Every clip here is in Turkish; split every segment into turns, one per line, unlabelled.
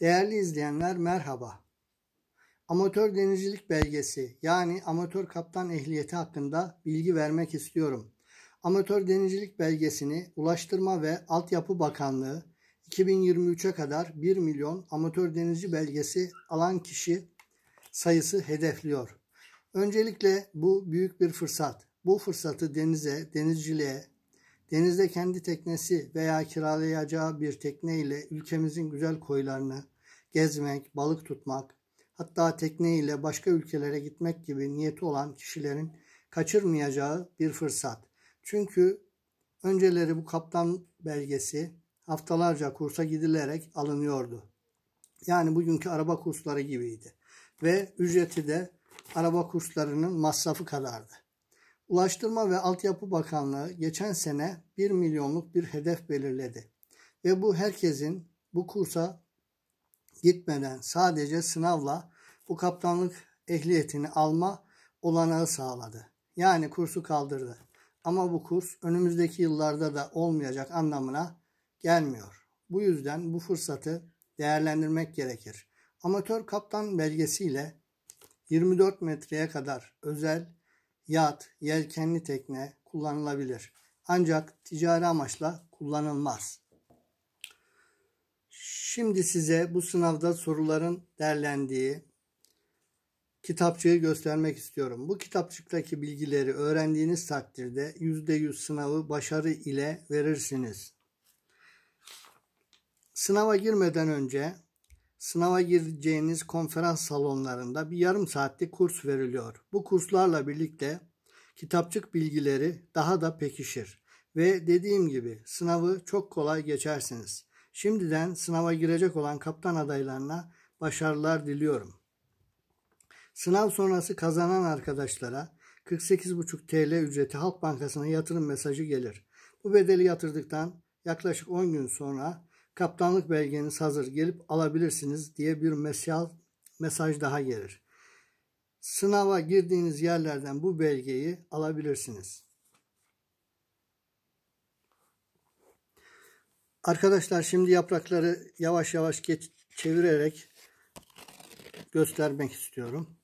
Değerli izleyenler merhaba. Amatör denizcilik belgesi yani amatör kaptan ehliyeti hakkında bilgi vermek istiyorum. Amatör denizcilik belgesini Ulaştırma ve Altyapı Bakanlığı 2023'e kadar 1 milyon amatör denizci belgesi alan kişi sayısı hedefliyor. Öncelikle bu büyük bir fırsat. Bu fırsatı denize, denizciliğe, Denizde kendi teknesi veya kiralayacağı bir tekne ile ülkemizin güzel koylarını gezmek, balık tutmak, hatta tekne ile başka ülkelere gitmek gibi niyeti olan kişilerin kaçırmayacağı bir fırsat. Çünkü önceleri bu kaptan belgesi haftalarca kursa gidilerek alınıyordu. Yani bugünkü araba kursları gibiydi. Ve ücreti de araba kurslarının masrafı kadardı. Ulaştırma ve Altyapı Bakanlığı geçen sene 1 milyonluk bir hedef belirledi. Ve bu herkesin bu kursa gitmeden sadece sınavla bu kaptanlık ehliyetini alma olanağı sağladı. Yani kursu kaldırdı. Ama bu kurs önümüzdeki yıllarda da olmayacak anlamına gelmiyor. Bu yüzden bu fırsatı değerlendirmek gerekir. Amatör kaptan belgesiyle 24 metreye kadar özel yat, yelkenli tekne kullanılabilir. Ancak ticari amaçla kullanılmaz. Şimdi size bu sınavda soruların derlendiği kitapçığı göstermek istiyorum. Bu kitapçıktaki bilgileri öğrendiğiniz takdirde %100 sınavı başarı ile verirsiniz. Sınava girmeden önce sınava gireceğiniz konferans salonlarında bir yarım saatlik kurs veriliyor. Bu kurslarla birlikte kitapçık bilgileri daha da pekişir ve dediğim gibi sınavı çok kolay geçersiniz. Şimdiden sınava girecek olan kaptan adaylarına başarılar diliyorum. Sınav sonrası kazanan arkadaşlara 48,5 TL ücreti Halk Bankası'na yatırım mesajı gelir. Bu bedeli yatırdıktan yaklaşık 10 gün sonra kaptanlık belgeniz hazır gelip alabilirsiniz diye bir mesaj, mesaj daha gelir. Sınava girdiğiniz yerlerden bu belgeyi alabilirsiniz. Arkadaşlar şimdi yaprakları yavaş yavaş geç, çevirerek göstermek istiyorum.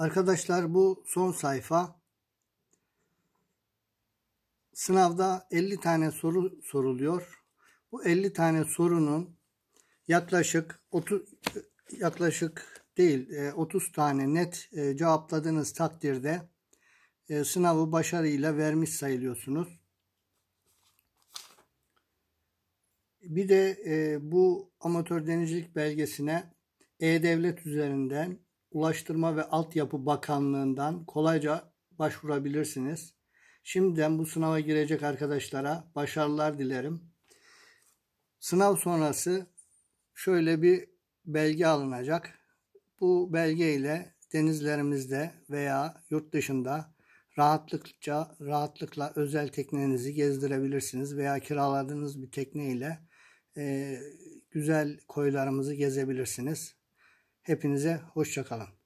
Arkadaşlar bu son sayfa. Sınavda 50 tane soru soruluyor. Bu 50 tane sorunun yaklaşık 30 yaklaşık değil 30 e, tane net e, cevapladığınız takdirde e, sınavı başarıyla vermiş sayılıyorsunuz. Bir de bu amatör denizcilik belgesine e-devlet üzerinden Ulaştırma ve Altyapı Bakanlığı'ndan kolayca başvurabilirsiniz. Şimdiden bu sınava girecek arkadaşlara başarılar dilerim. Sınav sonrası şöyle bir belge alınacak. Bu belge ile denizlerimizde veya yurt dışında rahatlıkça rahatlıkla özel teknenizi gezdirebilirsiniz veya kiraladığınız bir tekne ile e, güzel koylarımızı gezebilirsiniz. Hepinize hoşçakalın.